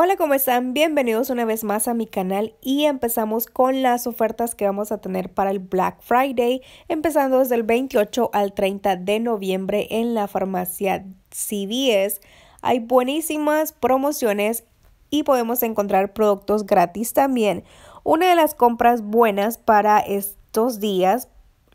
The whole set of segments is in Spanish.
Hola, ¿cómo están? Bienvenidos una vez más a mi canal y empezamos con las ofertas que vamos a tener para el Black Friday, empezando desde el 28 al 30 de noviembre en la farmacia CVS. Hay buenísimas promociones y podemos encontrar productos gratis también. Una de las compras buenas para estos días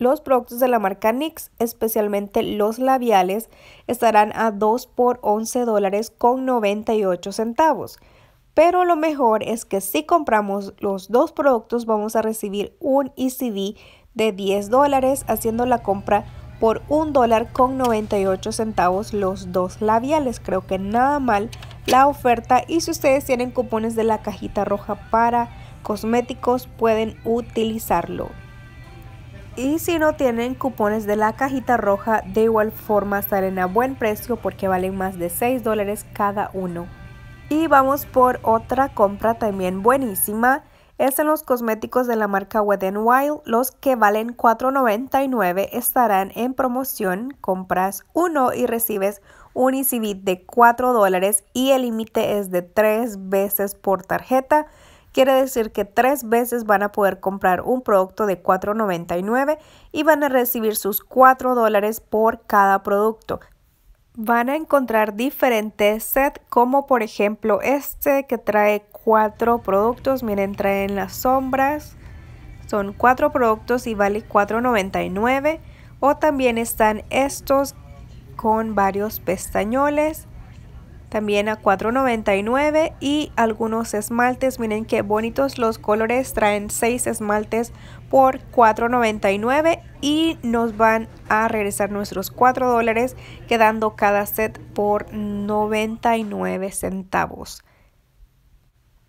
los productos de la marca NYX, especialmente los labiales, estarán a 2 por 11 dólares con 98 centavos. Pero lo mejor es que si compramos los dos productos vamos a recibir un ECD de 10 dólares haciendo la compra por 1 dólar con 98 centavos los dos labiales. Creo que nada mal la oferta y si ustedes tienen cupones de la cajita roja para cosméticos pueden utilizarlo. Y si no tienen cupones de la cajita roja, de igual forma salen a buen precio porque valen más de 6 dólares cada uno. Y vamos por otra compra también buenísima. Es en los cosméticos de la marca Wet n Wild. Los que valen $4.99 estarán en promoción. Compras uno y recibes un ECB de $4 y el límite es de 3 veces por tarjeta. Quiere decir que tres veces van a poder comprar un producto de $4.99 y van a recibir sus 4 dólares por cada producto. Van a encontrar diferentes sets como por ejemplo este que trae cuatro productos. Miren, traen las sombras. Son cuatro productos y vale $4.99. O también están estos con varios pestañoles también a $4.99 y algunos esmaltes. Miren qué bonitos los colores, traen 6 esmaltes por $4.99 y nos van a regresar nuestros 4 dólares quedando cada set por 99 centavos.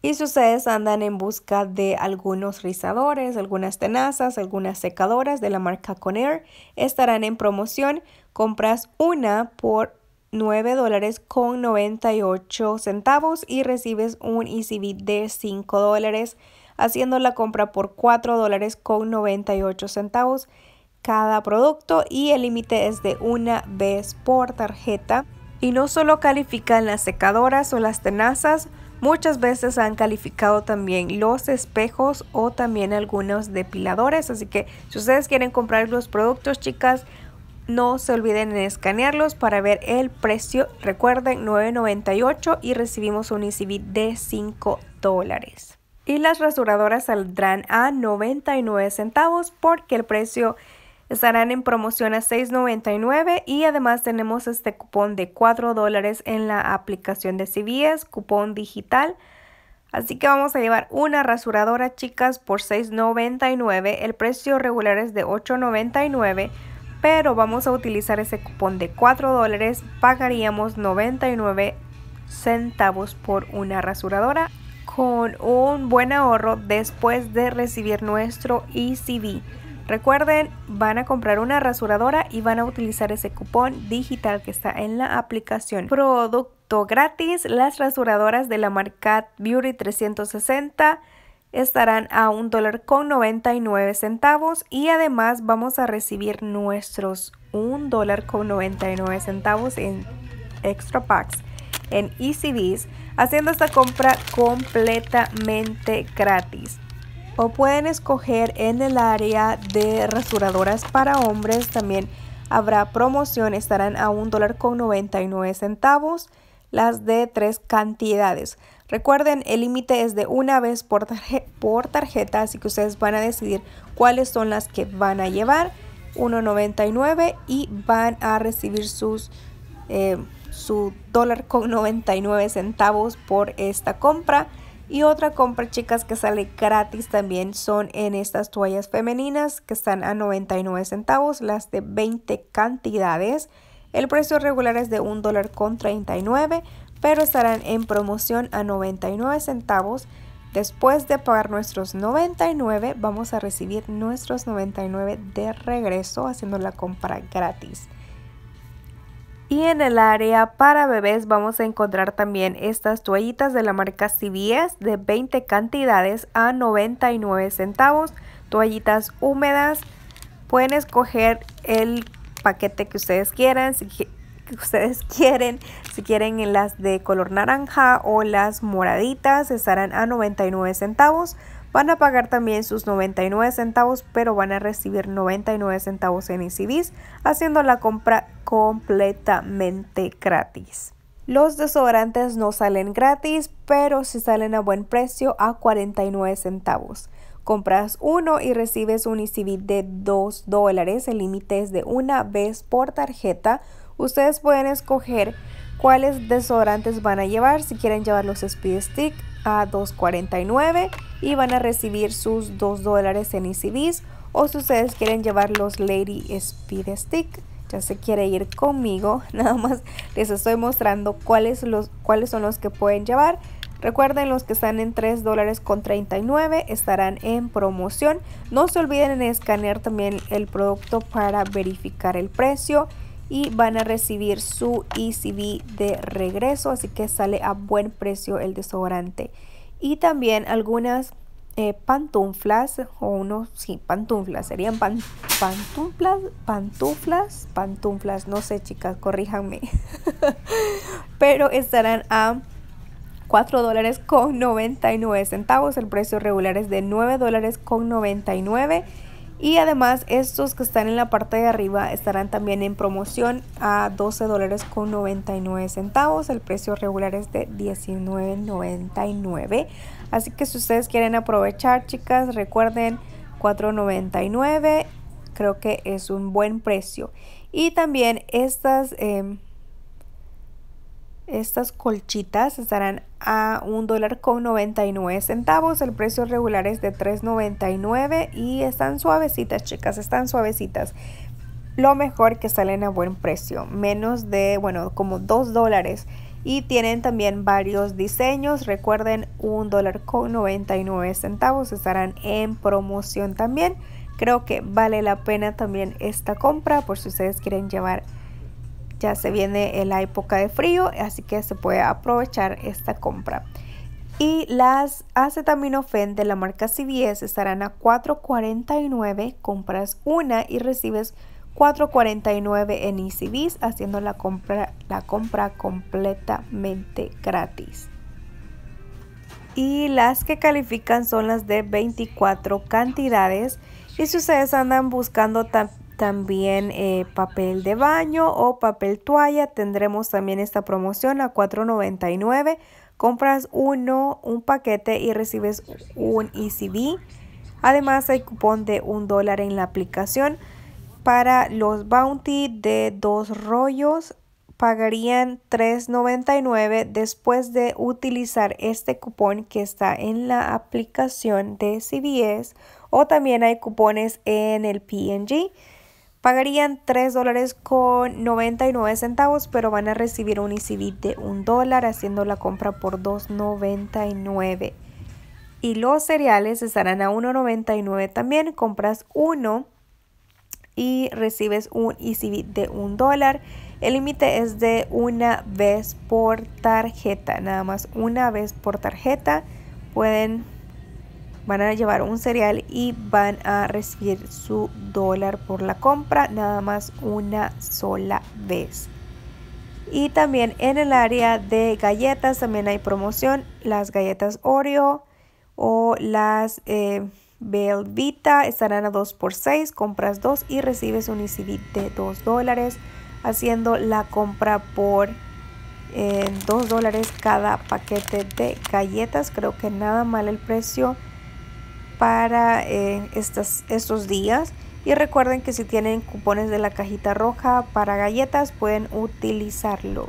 Y si ustedes andan en busca de algunos rizadores, algunas tenazas, algunas secadoras de la marca Conair, estarán en promoción. Compras una por 9 dólares con 98 centavos y recibes un ECB de 5 dólares haciendo la compra por 4 dólares con 98 centavos cada producto y el límite es de una vez por tarjeta y no solo califican las secadoras o las tenazas muchas veces han calificado también los espejos o también algunos depiladores así que si ustedes quieren comprar los productos chicas no se olviden en escanearlos para ver el precio. Recuerden, 9.98 y recibimos un ECB de 5 dólares. Y las rasuradoras saldrán a 99 centavos porque el precio estarán en promoción a 6.99 y además tenemos este cupón de 4 dólares en la aplicación de CVS, cupón digital. Así que vamos a llevar una rasuradora chicas por 6.99. El precio regular es de 8.99 pero vamos a utilizar ese cupón de 4 dólares, pagaríamos 99 centavos por una rasuradora con un buen ahorro después de recibir nuestro ECB. Recuerden, van a comprar una rasuradora y van a utilizar ese cupón digital que está en la aplicación. Producto gratis, las rasuradoras de la marca Beauty 360 estarán a un dólar con 99 centavos y además vamos a recibir nuestros un dólar con 99 centavos en extra packs en ECDs. haciendo esta compra completamente gratis o pueden escoger en el área de rasuradoras para hombres también habrá promoción estarán a un dólar con 99 centavos las de tres cantidades. Recuerden, el límite es de una vez por, tarjeta, así que ustedes van a decidir cuáles son las que van a llevar. 1.99 y van a recibir sus, eh, su dólar con 99 centavos por esta compra. Y otra compra, chicas, que sale gratis también son en estas toallas femeninas que están a 99 centavos, las de 20 cantidades. El precio regular es de $1.39 con pero estarán en promoción a 99 centavos. Después de pagar nuestros 99, vamos a recibir nuestros 99 de regreso haciendo la compra gratis. Y en el área para bebés vamos a encontrar también estas toallitas de la marca CVS de 20 cantidades a 99 centavos. Toallitas húmedas. Pueden escoger el paquete que ustedes quieran, si que ustedes quieren, si quieren las de color naranja o las moraditas, estarán a 99 centavos. Van a pagar también sus 99 centavos, pero van a recibir 99 centavos en ICBs, e haciendo la compra completamente gratis. Los desodorantes no salen gratis, pero si salen a buen precio a 49 centavos. Compras uno y recibes un ECB de 2 dólares. El límite es de una vez por tarjeta. Ustedes pueden escoger cuáles desodorantes van a llevar. Si quieren llevar los Speed Stick a 2.49 y van a recibir sus 2 dólares en ECBs. O si ustedes quieren llevar los Lady Speed Stick ya se quiere ir conmigo, nada más les estoy mostrando cuáles, los, cuáles son los que pueden llevar. Recuerden los que están en $3.39 dólares con 39 estarán en promoción. No se olviden de escanear también el producto para verificar el precio y van a recibir su ECB de regreso, así que sale a buen precio el desodorante. Y también algunas eh, pantuflas, o unos, sí, pantuflas, serían pantuflas, pantuflas, pantuflas, no sé chicas, corríjanme, pero estarán a 4 dólares con 99 centavos. El precio regular es de 9 dólares con 99. Y además estos que están en la parte de arriba estarán también en promoción a 12 dólares con 99 centavos. El precio regular es de 19.99. Así que si ustedes quieren aprovechar, chicas, recuerden 4.99. Creo que es un buen precio. Y también estas... Em, estas colchitas estarán a un dólar con centavos. El precio regular es de 3.99 y están suavecitas, chicas, están suavecitas. Lo mejor que salen a buen precio, menos de, bueno, como 2 dólares. Y tienen también varios diseños. Recuerden, un dólar con centavos estarán en promoción también. Creo que vale la pena también esta compra por si ustedes quieren llevar ya se viene la época de frío, así que se puede aprovechar esta compra. Y las acetaminofen de la marca CVS estarán a 4.49, compras una y recibes 4.49 en ECBs, haciendo la compra, la compra completamente gratis. Y las que califican son las de 24 cantidades. Y si ustedes andan buscando también eh, papel de baño o papel toalla. Tendremos también esta promoción a $4.99. Compras uno, un paquete y recibes un ECB. Además hay cupón de un dólar en la aplicación. Para los bounty de dos rollos pagarían $3.99 después de utilizar este cupón que está en la aplicación de CBS o también hay cupones en el PNG. Pagarían 3 dólares con 99 centavos, pero van a recibir un ECB de 1 dólar haciendo la compra por 2.99. Y los cereales estarán a 1.99 también, compras uno y recibes un ECB de 1 dólar. El límite es de una vez por tarjeta, nada más una vez por tarjeta. Pueden van a llevar un cereal y van a recibir su dólar por la compra nada más una sola vez. Y también en el área de galletas también hay promoción, las galletas Oreo o las eh, Belvita estarán a 2 por 6 compras 2 y recibes un ICB e de 2 dólares haciendo la compra por 2 eh, dólares cada paquete de galletas, creo que nada mal el precio para eh, estos días. Y recuerden que si tienen cupones de la cajita roja para galletas pueden utilizarlo.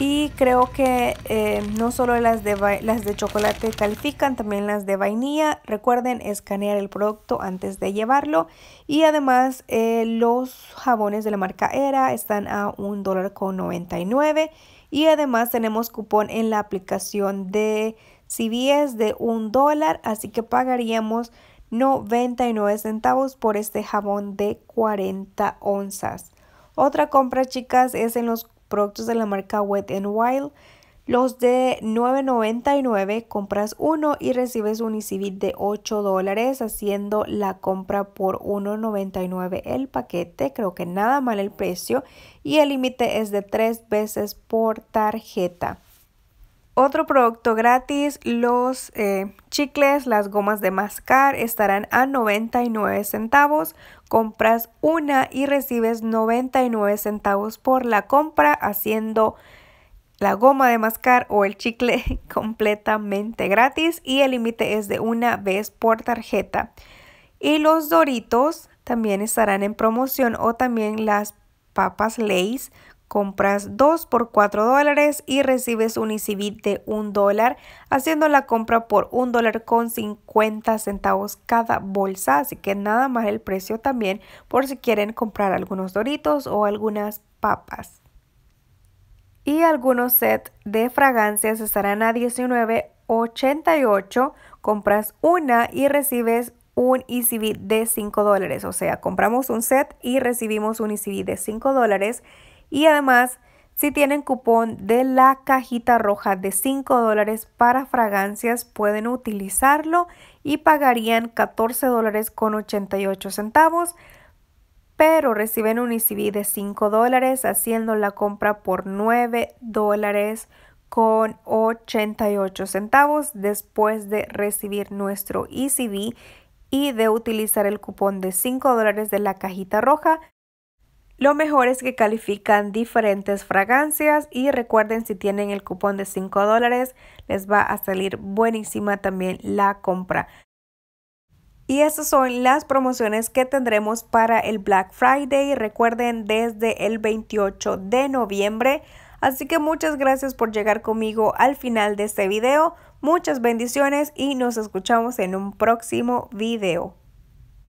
Y creo que eh, no solo las de, las de chocolate califican, también las de vainilla. Recuerden escanear el producto antes de llevarlo. Y además eh, los jabones de la marca ERA están a $1.99. Y además tenemos cupón en la aplicación de es de un dólar, así que pagaríamos 99 centavos por este jabón de 40 onzas. Otra compra, chicas, es en los productos de la marca Wet n Wild. Los de 9.99 compras uno y recibes un ICBIT de 8 dólares haciendo la compra por 1.99 el paquete, creo que nada mal el precio y el límite es de 3 veces por tarjeta. Otro producto gratis, los eh, chicles, las gomas de mascar estarán a 99 centavos. Compras una y recibes 99 centavos por la compra haciendo la goma de mascar o el chicle completamente gratis y el límite es de una vez por tarjeta. Y los doritos también estarán en promoción o también las papas Lay's Compras dos por 4 dólares y recibes un ECB de un dólar, haciendo la compra por un dólar con 50 centavos cada bolsa. Así que nada más el precio también por si quieren comprar algunos doritos o algunas papas y algunos sets de fragancias estarán a $19.88. Compras una y recibes un ECB de 5 dólares. O sea, compramos un set y recibimos un ECB de 5 dólares. Y además, si tienen cupón de la cajita roja de 5 dólares para fragancias, pueden utilizarlo y pagarían 14 dólares con 88 centavos, pero reciben un ECB de 5 dólares haciendo la compra por 9 dólares con 88 centavos después de recibir nuestro ECB y de utilizar el cupón de 5 dólares de la cajita roja. Lo mejor es que califican diferentes fragancias y recuerden si tienen el cupón de 5 dólares les va a salir buenísima también la compra. Y estas son las promociones que tendremos para el Black Friday, recuerden desde el 28 de noviembre. Así que muchas gracias por llegar conmigo al final de este video, muchas bendiciones y nos escuchamos en un próximo video.